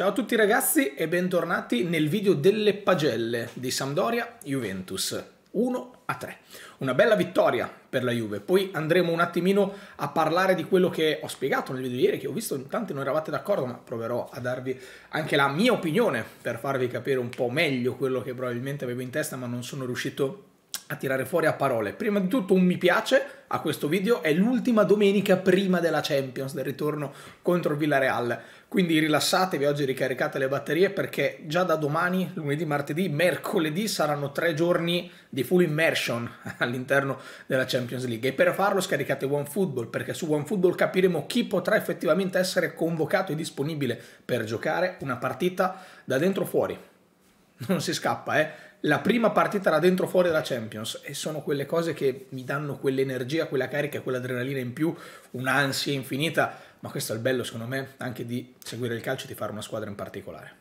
Ciao a tutti ragazzi e bentornati nel video delle pagelle di Sampdoria Juventus 1 a 3. Una bella vittoria per la Juve, poi andremo un attimino a parlare di quello che ho spiegato nel video di ieri, che ho visto in tanti non eravate d'accordo, ma proverò a darvi anche la mia opinione per farvi capire un po' meglio quello che probabilmente avevo in testa ma non sono riuscito a a tirare fuori a parole. Prima di tutto un mi piace a questo video, è l'ultima domenica prima della Champions, del ritorno contro il Villarreal. Quindi rilassatevi oggi, ricaricate le batterie perché già da domani, lunedì, martedì, mercoledì saranno tre giorni di full immersion all'interno della Champions League. E per farlo scaricate OneFootball perché su OneFootball capiremo chi potrà effettivamente essere convocato e disponibile per giocare una partita da dentro fuori. Non si scappa, eh? la prima partita era dentro fuori dalla Champions e sono quelle cose che mi danno quell'energia, quella carica, quell'adrenalina in più, un'ansia infinita, ma questo è il bello secondo me anche di seguire il calcio e di fare una squadra in particolare.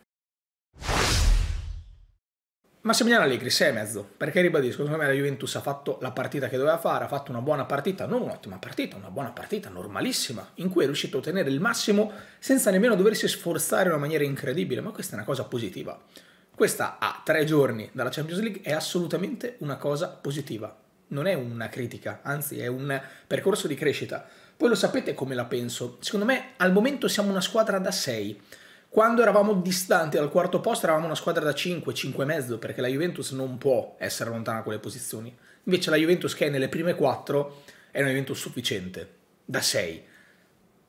Massimiliano Allegri 6 e mezzo, perché ribadisco, secondo me la Juventus ha fatto la partita che doveva fare, ha fatto una buona partita, non un'ottima partita, una buona partita normalissima, in cui è riuscito a ottenere il massimo senza nemmeno doversi sforzare in una maniera incredibile, ma questa è una cosa positiva. Questa a tre giorni dalla Champions League è assolutamente una cosa positiva, non è una critica, anzi è un percorso di crescita. Voi lo sapete come la penso. Secondo me al momento siamo una squadra da 6. Quando eravamo distanti dal quarto posto eravamo una squadra da 5, 5 e mezzo, perché la Juventus non può essere lontana con quelle posizioni. Invece la Juventus che è nelle prime 4 è un evento sufficiente, da 6.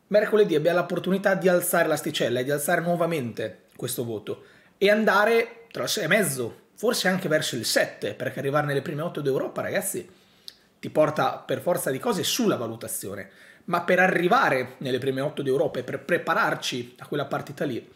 Mercoledì abbiamo l'opportunità di alzare l'asticella e di alzare nuovamente questo voto e andare tra il 6 e mezzo, forse anche verso il 7, perché arrivare nelle prime 8 d'Europa, ragazzi, ti porta per forza di cose sulla valutazione. Ma per arrivare nelle prime 8 d'Europa e per prepararci a quella partita lì,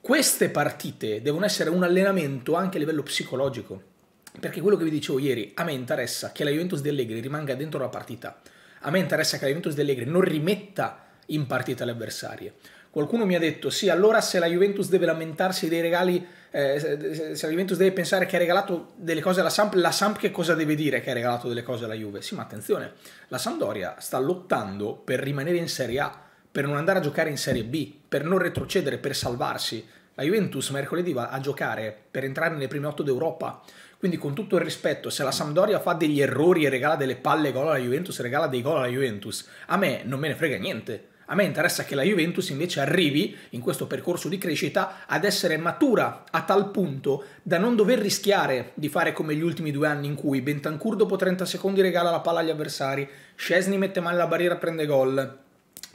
queste partite devono essere un allenamento anche a livello psicologico. Perché quello che vi dicevo ieri, a me interessa che la Juventus di Allegri rimanga dentro la partita. A me interessa che la Juventus di Allegri non rimetta in partita le avversarie. Qualcuno mi ha detto, sì, allora se la Juventus deve lamentarsi dei regali, eh, se la Juventus deve pensare che ha regalato delle cose alla Samp, la Samp che cosa deve dire che ha regalato delle cose alla Juve? Sì, ma attenzione, la Sampdoria sta lottando per rimanere in Serie A, per non andare a giocare in Serie B, per non retrocedere, per salvarsi. La Juventus mercoledì va a giocare per entrare nelle prime otto d'Europa. Quindi con tutto il rispetto, se la Sampdoria fa degli errori e regala delle palle gol alla Juventus, regala dei gol alla Juventus, a me non me ne frega niente a me interessa che la Juventus invece arrivi in questo percorso di crescita ad essere matura a tal punto da non dover rischiare di fare come gli ultimi due anni in cui Bentancur dopo 30 secondi regala la palla agli avversari, Scesni mette male la barriera e prende gol.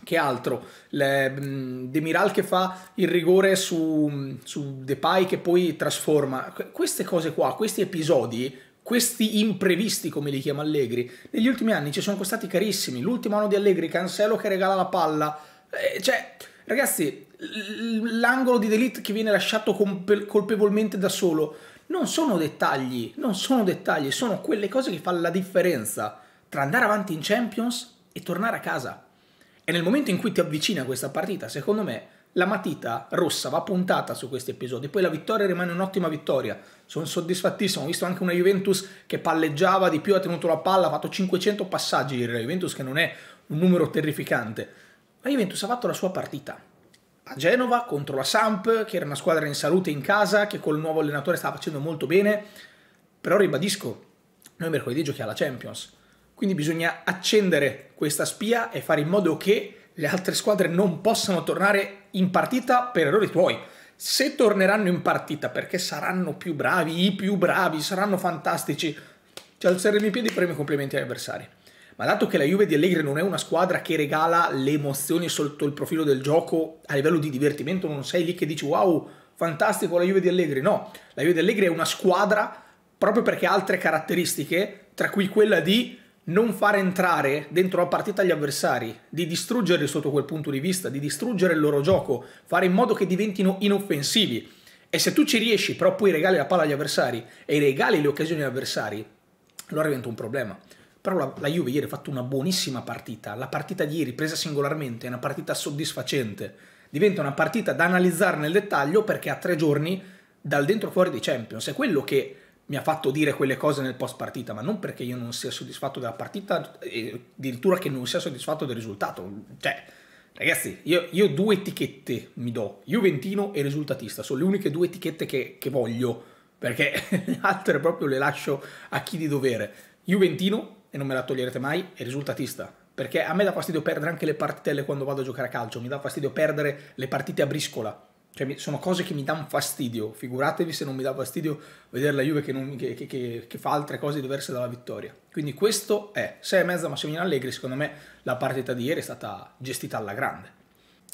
Che altro? Le, mm, Demiral che fa il rigore su, mm, su Depay che poi trasforma. Queste cose qua, questi episodi questi imprevisti, come li chiama Allegri, negli ultimi anni ci sono costati carissimi. L'ultimo anno di Allegri, Cancelo che regala la palla. Eh, cioè, ragazzi, l'angolo di Delete che viene lasciato colpevolmente da solo, non sono dettagli, non sono dettagli, sono quelle cose che fanno la differenza tra andare avanti in Champions e tornare a casa. E nel momento in cui ti avvicina questa partita, secondo me, la matita rossa va puntata su questi episodi. Poi la vittoria rimane un'ottima vittoria, sono soddisfattissimo, ho visto anche una Juventus che palleggiava di più, ha tenuto la palla, ha fatto 500 passaggi, la Juventus che non è un numero terrificante. La Juventus ha fatto la sua partita. A Genova contro la Samp, che era una squadra in salute in casa, che col nuovo allenatore stava facendo molto bene, però ribadisco, noi mercoledì giochiamo alla Champions, quindi bisogna accendere questa spia e fare in modo che le altre squadre non possano tornare in partita per errori tuoi se torneranno in partita perché saranno più bravi, i più bravi, saranno fantastici, ci alzeremo i piedi e faremo i complimenti agli avversari. Ma dato che la Juve di Allegri non è una squadra che regala le emozioni sotto il profilo del gioco a livello di divertimento, non sei lì che dici wow, fantastico la Juve di Allegri. No, la Juve di Allegri è una squadra proprio perché ha altre caratteristiche, tra cui quella di non far entrare dentro la partita gli avversari, di distruggere sotto quel punto di vista, di distruggere il loro gioco, fare in modo che diventino inoffensivi. E se tu ci riesci, però poi regali la palla agli avversari e regali le occasioni agli avversari, allora diventa un problema. Però la, la Juve ieri ha fatto una buonissima partita, la partita di ieri presa singolarmente è una partita soddisfacente, diventa una partita da analizzare nel dettaglio perché ha tre giorni dal dentro fuori dei Champions, è quello che mi ha fatto dire quelle cose nel post partita, ma non perché io non sia soddisfatto della partita, eh, addirittura che non sia soddisfatto del risultato. Cioè, ragazzi, io, io due etichette mi do, Juventino e risultatista, sono le uniche due etichette che, che voglio, perché le altre proprio le lascio a chi di dovere. Juventino, e non me la toglierete mai, e risultatista, perché a me dà fastidio perdere anche le partitelle quando vado a giocare a calcio, mi dà fastidio perdere le partite a briscola, cioè, sono cose che mi danno fastidio. Figuratevi se non mi dà fastidio vedere la Juve che, non, che, che, che fa altre cose diverse dalla vittoria. Quindi questo è 6 e mezza Massimiliano Allegri. Secondo me la partita di ieri è stata gestita alla grande.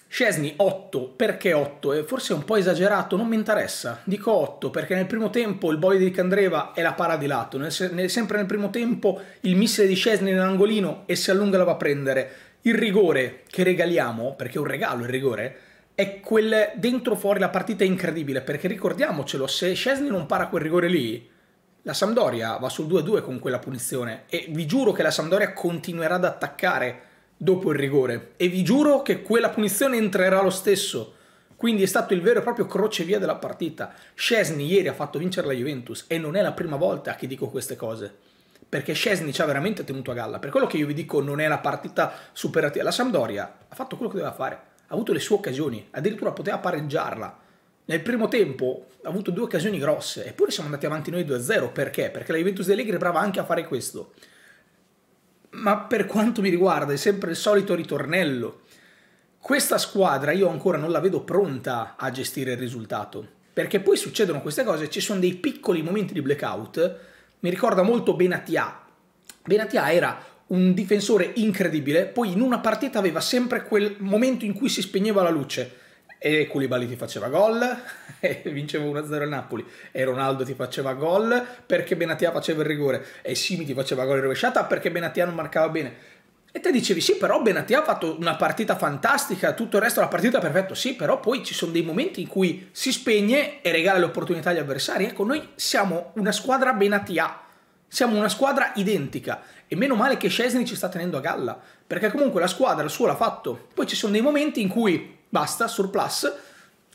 Scesni 8, perché 8? E eh, forse è un po' esagerato, non mi interessa. Dico 8 perché nel primo tempo il boy di Candreva è la para di lato, nel, nel, sempre nel primo tempo il missile di Scesni nell'angolino e si allunga la va a prendere. Il rigore che regaliamo, perché è un regalo il rigore, è quel dentro fuori la partita è incredibile, perché ricordiamocelo, se Scesni non para quel rigore lì, la Sampdoria va sul 2-2 con quella punizione e vi giuro che la Sampdoria continuerà ad attaccare dopo il rigore e vi giuro che quella punizione entrerà lo stesso. Quindi è stato il vero e proprio crocevia della partita. Scesni ieri ha fatto vincere la Juventus e non è la prima volta che dico queste cose. Perché Scesni ci ha veramente tenuto a galla. Per quello che io vi dico non è la partita superativa. La Sampdoria ha fatto quello che doveva fare ha avuto le sue occasioni, addirittura poteva pareggiarla. Nel primo tempo ha avuto due occasioni grosse, eppure siamo andati avanti noi 2-0. Perché? Perché la Juventus dell'Egri è brava anche a fare questo. Ma per quanto mi riguarda è sempre il solito ritornello. Questa squadra io ancora non la vedo pronta a gestire il risultato. Perché poi succedono queste cose, ci sono dei piccoli momenti di blackout. Mi ricorda molto Benatia. Benatia era un difensore incredibile, poi in una partita aveva sempre quel momento in cui si spegneva la luce e Koulibaly ti faceva gol e vinceva 1-0 il Napoli e Ronaldo ti faceva gol perché Benatia faceva il rigore e Simi ti faceva gol in rovesciata perché Benatia non marcava bene e te dicevi sì però Benatia ha fatto una partita fantastica tutto il resto della partita è perfetto sì però poi ci sono dei momenti in cui si spegne e regala le opportunità agli avversari ecco noi siamo una squadra Benatia siamo una squadra identica e meno male che Scesni ci sta tenendo a galla, perché comunque la squadra il suo l'ha fatto. Poi ci sono dei momenti in cui basta, surplus,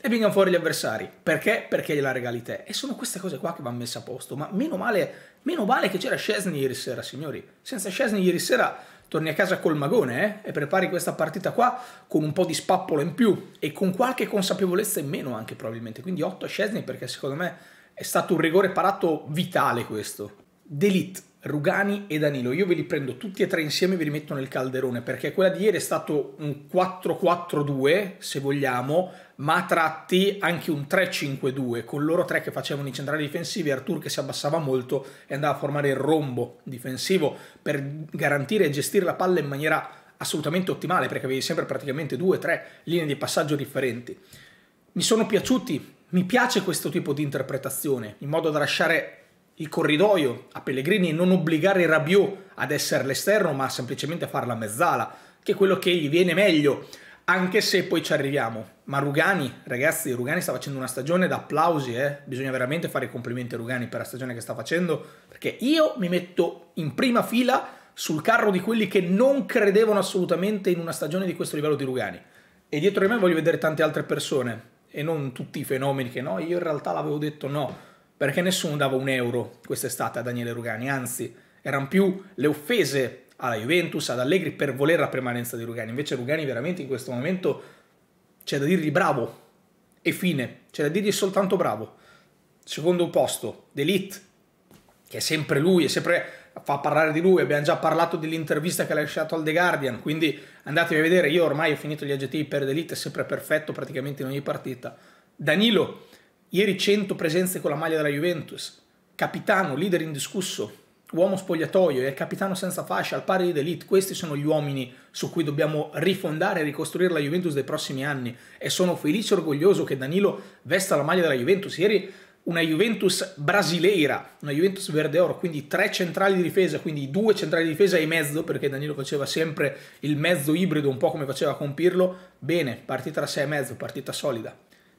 e vengono fuori gli avversari. Perché? Perché gliela regali te. E sono queste cose qua che vanno messe a posto, ma meno male, meno male che c'era Scesni ieri sera, signori. Senza Scesni ieri sera torni a casa col magone eh? e prepari questa partita qua con un po' di spappolo in più e con qualche consapevolezza in meno anche probabilmente. Quindi 8 a Scesni perché secondo me è stato un rigore parato vitale questo. D'Elite, Rugani e Danilo. Io ve li prendo tutti e tre insieme e ve li metto nel calderone perché quella di ieri è stato un 4-4-2, se vogliamo, ma a tratti anche un 3-5-2, con loro tre che facevano i centrali difensivi, Artur che si abbassava molto e andava a formare il rombo difensivo per garantire e gestire la palla in maniera assolutamente ottimale perché avevi sempre praticamente due o tre linee di passaggio differenti. Mi sono piaciuti, mi piace questo tipo di interpretazione, in modo da lasciare il corridoio a Pellegrini e non obbligare Rabiot ad essere all'esterno, ma semplicemente a fare la mezzala, che è quello che gli viene meglio, anche se poi ci arriviamo. Ma Rugani, ragazzi, Rugani sta facendo una stagione da applausi, eh? bisogna veramente fare i complimenti a Rugani per la stagione che sta facendo, perché io mi metto in prima fila sul carro di quelli che non credevano assolutamente in una stagione di questo livello di Rugani. E dietro di me voglio vedere tante altre persone e non tutti i fenomeni che no, io in realtà l'avevo detto no perché nessuno dava un euro quest'estate a Daniele Rugani, anzi erano più le offese alla Juventus, ad Allegri per voler la permanenza di Rugani, invece Rugani veramente in questo momento c'è da dirgli bravo e fine, c'è da dirgli soltanto bravo. Secondo posto, D'Elite, che è sempre lui, è sempre fa parlare di lui, abbiamo già parlato dell'intervista che ha lasciato al The Guardian, quindi andatevi a vedere, io ormai ho finito gli aggettivi per D'Elite, è sempre perfetto praticamente in ogni partita. Danilo, Ieri 100 presenze con la maglia della Juventus, capitano, leader indiscusso, uomo spogliatoio e capitano senza fascia al pari di Elite, questi sono gli uomini su cui dobbiamo rifondare e ricostruire la Juventus dei prossimi anni e sono felice e orgoglioso che Danilo vesta la maglia della Juventus. Ieri una Juventus brasileira, una Juventus verde oro, quindi tre centrali di difesa, quindi due centrali di difesa e mezzo, perché Danilo faceva sempre il mezzo ibrido, un po' come faceva con Pirlo. Bene, partita da 6 e mezzo, partita solida.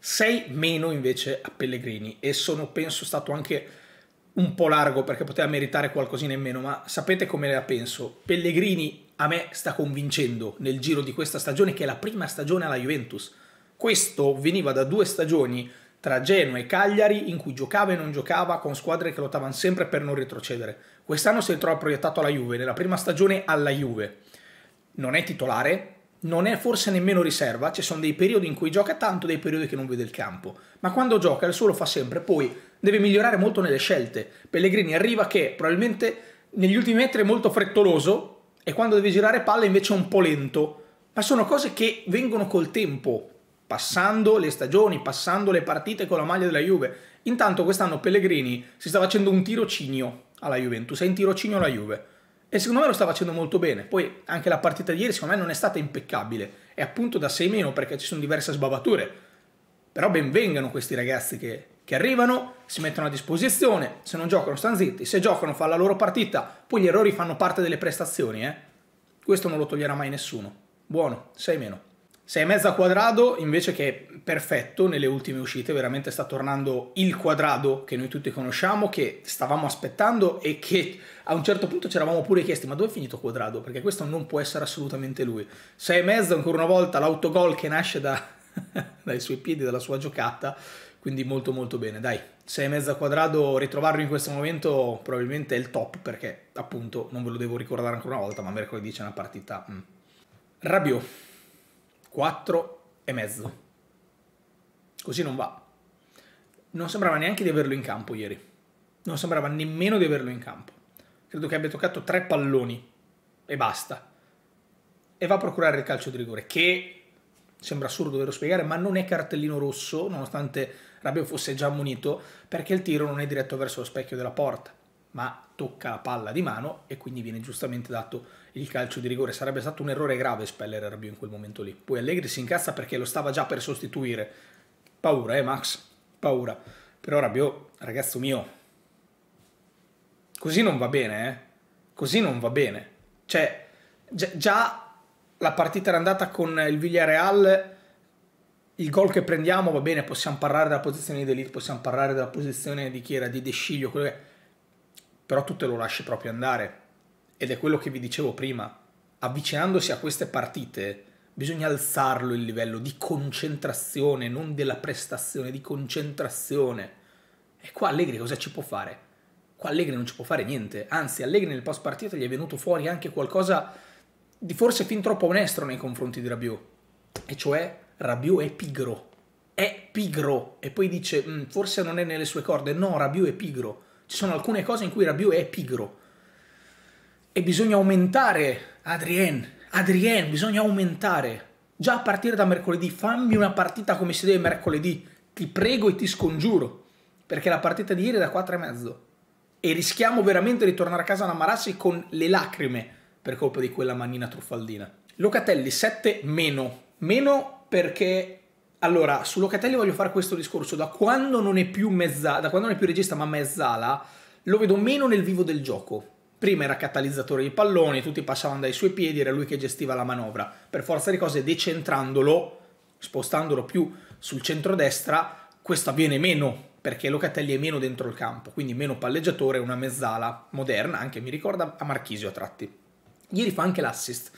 6 meno invece a Pellegrini e sono penso stato anche un po' largo perché poteva meritare qualcosina in meno, ma sapete come la penso? Pellegrini a me sta convincendo nel giro di questa stagione che è la prima stagione alla Juventus. Questo veniva da due stagioni tra Genoa e Cagliari in cui giocava e non giocava con squadre che lottavano sempre per non retrocedere. Quest'anno si è trovato proiettato alla Juve, nella prima stagione alla Juve. Non è titolare, non è forse nemmeno riserva, ci sono dei periodi in cui gioca tanto, dei periodi che non vede il campo, ma quando gioca il suo lo fa sempre, poi deve migliorare molto nelle scelte. Pellegrini arriva che probabilmente negli ultimi metri è molto frettoloso e quando deve girare palla invece è un po' lento, ma sono cose che vengono col tempo, passando le stagioni, passando le partite con la maglia della Juve. Intanto quest'anno Pellegrini si sta facendo un tirocinio alla Juventus, è in tirocinio alla Juve e secondo me lo sta facendo molto bene. Poi anche la partita di ieri secondo me non è stata impeccabile. È appunto da 6 meno perché ci sono diverse sbavature. Però benvengano questi ragazzi che, che arrivano, si mettono a disposizione, se non giocano stanno zitti, se giocano fa la loro partita, poi gli errori fanno parte delle prestazioni. Eh? Questo non lo toglierà mai nessuno. Buono, 6 meno. 6 e mezza quadrado invece che è perfetto nelle ultime uscite, veramente sta tornando il quadrado che noi tutti conosciamo, che stavamo aspettando e che a un certo punto ci eravamo pure chiesti ma dove è finito quadrado? Perché questo non può essere assolutamente lui. 6 e mezza ancora una volta l'autogol che nasce da, dai suoi piedi, dalla sua giocata, quindi molto molto bene. Dai, 6 e mezza quadrado, ritrovarlo in questo momento probabilmente è il top perché appunto non ve lo devo ricordare ancora una volta, ma mercoledì c'è una partita... Mm. Rabiot 4 e mezzo. Così non va. Non sembrava neanche di averlo in campo ieri. Non sembrava nemmeno di averlo in campo. Credo che abbia toccato tre palloni e basta. E va a procurare il calcio di rigore, che sembra assurdo doverlo spiegare, ma non è cartellino rosso, nonostante Rabio fosse già ammonito, perché il tiro non è diretto verso lo specchio della porta, ma tocca la palla di mano e quindi viene giustamente dato il calcio di rigore. Sarebbe stato un errore grave spellere Rabio in quel momento lì. Poi Allegri si incazza perché lo stava già per sostituire. Paura, eh Max? Paura. Però Rabio, ragazzo mio, così non va bene, eh? Così non va bene. Cioè, già la partita era andata con il Villarreal il gol che prendiamo va bene, possiamo parlare della posizione di Delete, possiamo parlare della posizione di chi era di De Sciglio, però tu te lo lasci proprio andare ed è quello che vi dicevo prima, avvicinandosi a queste partite bisogna alzarlo il livello di concentrazione, non della prestazione, di concentrazione. E qua Allegri cosa ci può fare? Qua Allegri non ci può fare niente, anzi Allegri nel post partita gli è venuto fuori anche qualcosa di forse fin troppo onesto nei confronti di Rabiot, e cioè Rabiot è pigro, è pigro, e poi dice mm, forse non è nelle sue corde, no Rabiot è pigro, ci sono alcune cose in cui Rabiot è pigro, e bisogna aumentare, Adrien, Adrien, bisogna aumentare. Già a partire da mercoledì, fammi una partita come si deve mercoledì, ti prego e ti scongiuro, perché la partita di ieri è da 4 e mezzo e rischiamo veramente di tornare a casa a Marassi con le lacrime per colpa di quella mannina truffaldina. Locatelli 7 meno, meno perché allora, su Locatelli voglio fare questo discorso. Da quando non è più mezzala, da quando non è più regista, ma mezzala, lo vedo meno nel vivo del gioco. Prima era catalizzatore di palloni, tutti passavano dai suoi piedi, era lui che gestiva la manovra. Per forza di cose, decentrandolo, spostandolo più sul centro-destra, questo avviene meno perché Locatelli è meno dentro il campo, quindi meno palleggiatore, una mezzala moderna, anche mi ricorda a Marchisio a tratti. Ieri fa anche l'assist.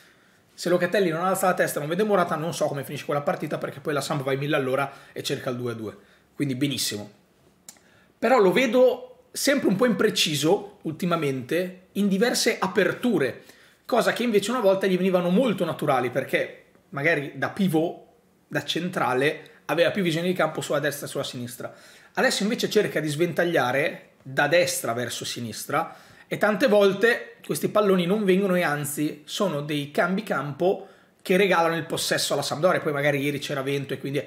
Se Locatelli non alza la testa, non vede Morata, non so come finisce quella partita perché poi la Samp va in mille all'ora e cerca il 2-2. Quindi benissimo. Però lo vedo sempre un po' impreciso ultimamente in diverse aperture, cosa che invece una volta gli venivano molto naturali perché magari da pivot, da centrale, aveva più visione di campo sulla destra e sulla sinistra. Adesso invece cerca di sventagliare da destra verso sinistra e tante volte questi palloni non vengono e anzi sono dei cambi campo che regalano il possesso alla Sampdoria, poi magari ieri c'era vento e quindi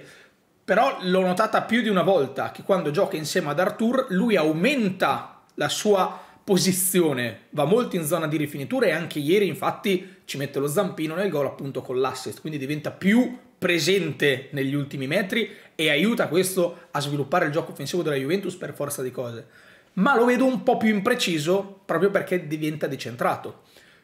però l'ho notata più di una volta che quando gioca insieme ad Arthur lui aumenta la sua posizione, va molto in zona di rifinitura e anche ieri infatti ci mette lo zampino nel gol appunto con l'assist, quindi diventa più presente negli ultimi metri e aiuta questo a sviluppare il gioco offensivo della Juventus per forza di cose. Ma lo vedo un po' più impreciso proprio perché diventa decentrato.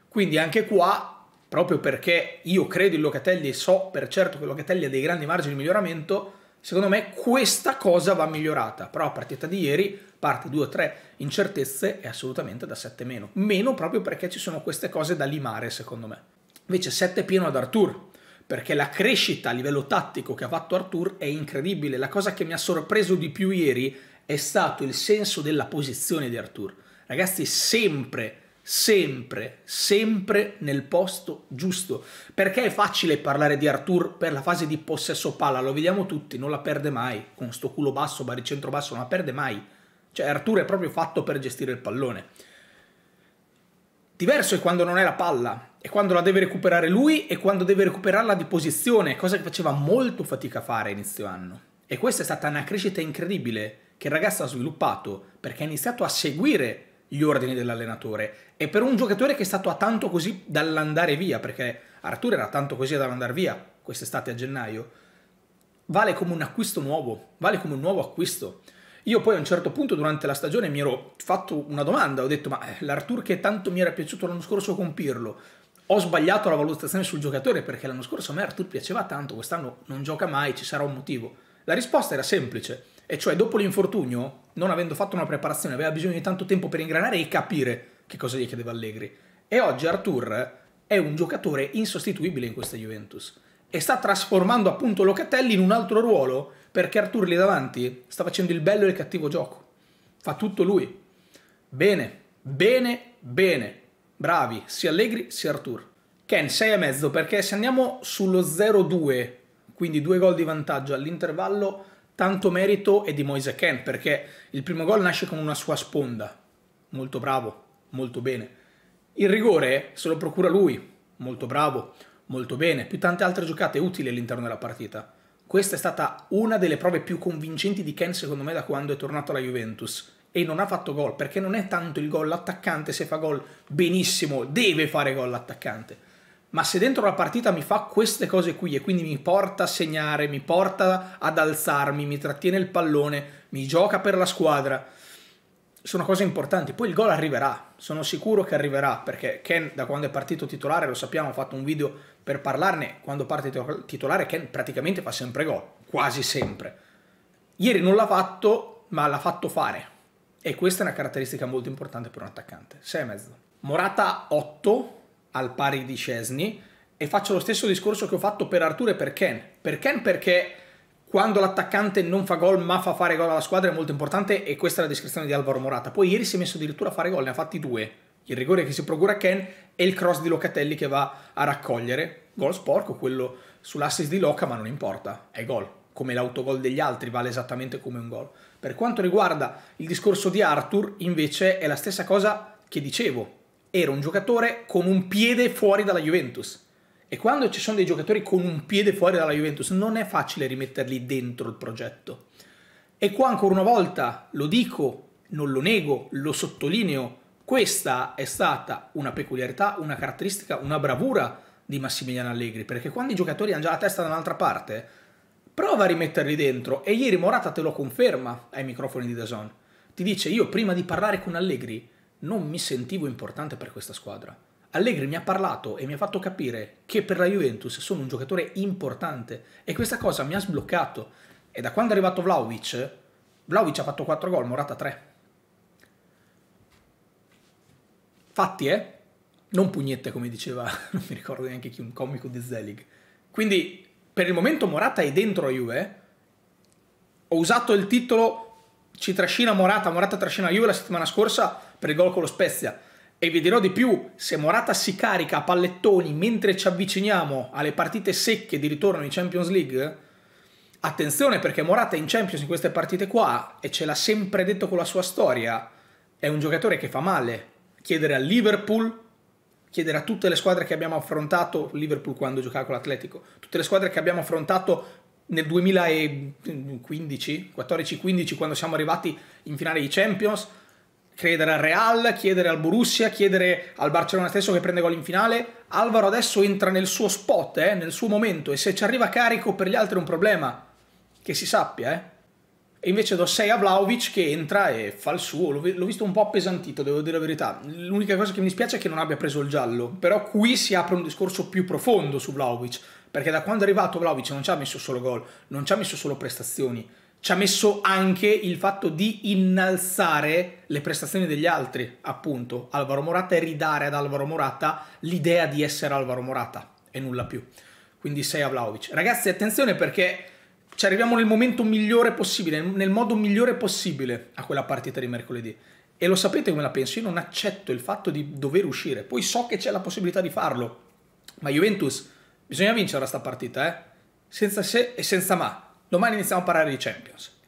Quindi anche qua, proprio perché io credo in Locatelli e so per certo che Locatelli ha dei grandi margini di miglioramento, Secondo me questa cosa va migliorata, però a partita di ieri parte 2 o 3 incertezze è assolutamente da 7 meno. Meno proprio perché ci sono queste cose da limare, secondo me. Invece 7 pieno ad Artur, perché la crescita a livello tattico che ha fatto Artur è incredibile. La cosa che mi ha sorpreso di più ieri è stato il senso della posizione di Artur. Ragazzi, sempre sempre, sempre nel posto giusto. Perché è facile parlare di Artur per la fase di possesso palla, lo vediamo tutti, non la perde mai, con sto culo basso, baricentro basso, non la perde mai. Cioè Artur è proprio fatto per gestire il pallone. Diverso è quando non è la palla, è quando la deve recuperare lui e quando deve recuperarla di posizione, cosa che faceva molto fatica a fare inizio anno. E questa è stata una crescita incredibile che il ragazzo ha sviluppato perché ha iniziato a seguire gli ordini dell'allenatore. E per un giocatore che è stato a tanto così dall'andare via, perché Arturo era tanto così dall'andare via quest'estate a gennaio, vale come un acquisto nuovo, vale come un nuovo acquisto. Io poi a un certo punto durante la stagione mi ero fatto una domanda, ho detto ma eh, l'Artur che tanto mi era piaciuto l'anno scorso con Pirlo, ho sbagliato la valutazione sul giocatore perché l'anno scorso a me Artur piaceva tanto, quest'anno non gioca mai, ci sarà un motivo. La risposta era semplice, e cioè dopo l'infortunio, non avendo fatto una preparazione, aveva bisogno di tanto tempo per ingranare e capire che cosa gli chiedeva Allegri. E oggi Artur è un giocatore insostituibile in questa Juventus e sta trasformando appunto Locatelli in un altro ruolo perché Artur lì davanti sta facendo il bello e il cattivo gioco. Fa tutto lui. Bene, bene, bene. Bravi, sia Allegri sia Artur. Ken e mezzo, perché se andiamo sullo 0-2, quindi due gol di vantaggio all'intervallo, tanto merito è di Moise Ken perché il primo gol nasce con una sua sponda, molto bravo, molto bene. Il rigore se lo procura lui, molto bravo, molto bene, più tante altre giocate utili all'interno della partita. Questa è stata una delle prove più convincenti di Ken secondo me da quando è tornato alla Juventus e non ha fatto gol perché non è tanto il gol l'attaccante se fa gol benissimo, deve fare gol l'attaccante ma se dentro la partita mi fa queste cose qui e quindi mi porta a segnare, mi porta ad alzarmi, mi trattiene il pallone, mi gioca per la squadra, sono cose importanti. Poi il gol arriverà, sono sicuro che arriverà, perché Ken da quando è partito titolare, lo sappiamo, ho fatto un video per parlarne, quando parte titolare Ken praticamente fa sempre gol, quasi sempre. Ieri non l'ha fatto, ma l'ha fatto fare. E questa è una caratteristica molto importante per un attaccante. 6 e mezzo. Morata 8, al pari di Scesni e faccio lo stesso discorso che ho fatto per Arturo e per Ken. Per Ken perché quando l'attaccante non fa gol ma fa fare gol alla squadra è molto importante e questa è la descrizione di Alvaro Morata. Poi ieri si è messo addirittura a fare gol, ne ha fatti due. Il rigore che si procura Ken e il cross di Locatelli che va a raccogliere. Gol sporco, quello sull'assist di Loca, ma non importa, è gol. Come l'autogol degli altri vale esattamente come un gol. Per quanto riguarda il discorso di Arthur, invece è la stessa cosa che dicevo era un giocatore con un piede fuori dalla Juventus. E quando ci sono dei giocatori con un piede fuori dalla Juventus, non è facile rimetterli dentro il progetto. E qua ancora una volta lo dico, non lo nego, lo sottolineo, questa è stata una peculiarità, una caratteristica, una bravura di Massimiliano Allegri, perché quando i giocatori hanno già la testa da un'altra parte, prova a rimetterli dentro. E ieri Morata te lo conferma ai microfoni di Dazon. Ti dice, io prima di parlare con Allegri non mi sentivo importante per questa squadra. Allegri mi ha parlato e mi ha fatto capire che per la Juventus sono un giocatore importante e questa cosa mi ha sbloccato. E da quando è arrivato Vlaovic, Vlaovic ha fatto 4 gol, Morata 3. Fatti, eh? Non pugnette, come diceva, non mi ricordo neanche chi, un comico di Zelig. Quindi, per il momento Morata è dentro la Juve. Ho usato il titolo ci trascina Morata, Morata trascina Juve la settimana scorsa per il gol con lo Spezia. E vi dirò di più, se Morata si carica a pallettoni mentre ci avviciniamo alle partite secche di ritorno in Champions League, attenzione perché Morata in Champions in queste partite qua, e ce l'ha sempre detto con la sua storia, è un giocatore che fa male. Chiedere al Liverpool, chiedere a tutte le squadre che abbiamo affrontato, Liverpool quando giocava con l'Atletico, tutte le squadre che abbiamo affrontato nel 2015, 14-15, quando siamo arrivati in finale di Champions, credere al Real, chiedere al Borussia, chiedere al Barcellona stesso che prende gol in finale. Alvaro adesso entra nel suo spot, eh, nel suo momento, e se ci arriva carico per gli altri è un problema, che si sappia, eh. E invece do 6 a Vlaovic che entra e fa il suo. L'ho visto un po' appesantito, devo dire la verità. L'unica cosa che mi dispiace è che non abbia preso il giallo. Però qui si apre un discorso più profondo su Vlaovic perché da quando è arrivato Vlaovic non ci ha messo solo gol, non ci ha messo solo prestazioni, ci ha messo anche il fatto di innalzare le prestazioni degli altri, appunto, Alvaro Morata e ridare ad Alvaro Morata l'idea di essere Alvaro Morata e nulla più. Quindi sei a Vlaovic. Ragazzi, attenzione perché ci arriviamo nel momento migliore possibile, nel modo migliore possibile a quella partita di mercoledì. E lo sapete come la penso, io non accetto il fatto di dover uscire, poi so che c'è la possibilità di farlo, ma Juventus Bisogna vincere questa partita, eh? Senza se e senza ma. Domani iniziamo a parlare di Champions.